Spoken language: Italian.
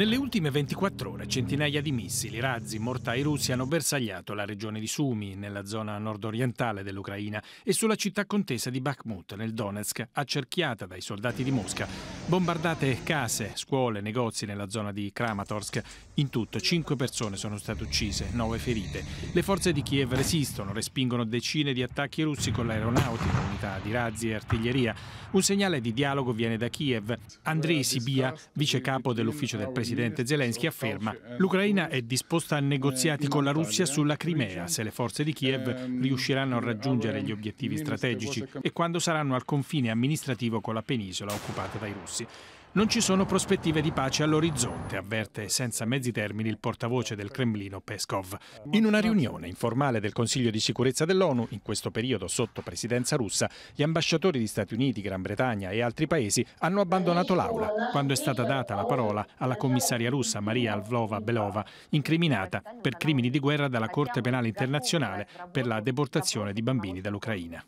Nelle ultime 24 ore centinaia di missili, razzi, mortai russi hanno bersagliato la regione di Sumi, nella zona nord-orientale dell'Ucraina, e sulla città contesa di Bakhmut, nel Donetsk, accerchiata dai soldati di Mosca. Bombardate case, scuole, negozi nella zona di Kramatorsk. In tutto 5 persone sono state uccise, 9 ferite. Le forze di Kiev resistono, respingono decine di attacchi russi con l'aeronautica, unità di razzi e artiglieria. Un segnale di dialogo viene da Kiev. Andrei Sibia, vice capo dell'ufficio del presidente Zelensky, afferma l'Ucraina è disposta a negoziati con la Russia sulla Crimea se le forze di Kiev riusciranno a raggiungere gli obiettivi strategici e quando saranno al confine amministrativo con la penisola occupata dai russi russi. Non ci sono prospettive di pace all'orizzonte, avverte senza mezzi termini il portavoce del Cremlino Peskov. In una riunione informale del Consiglio di sicurezza dell'ONU, in questo periodo sotto presidenza russa, gli ambasciatori di Stati Uniti, Gran Bretagna e altri paesi hanno abbandonato l'aula quando è stata data la parola alla commissaria russa Maria Alvlova belova incriminata per crimini di guerra dalla Corte Penale Internazionale per la deportazione di bambini dall'Ucraina.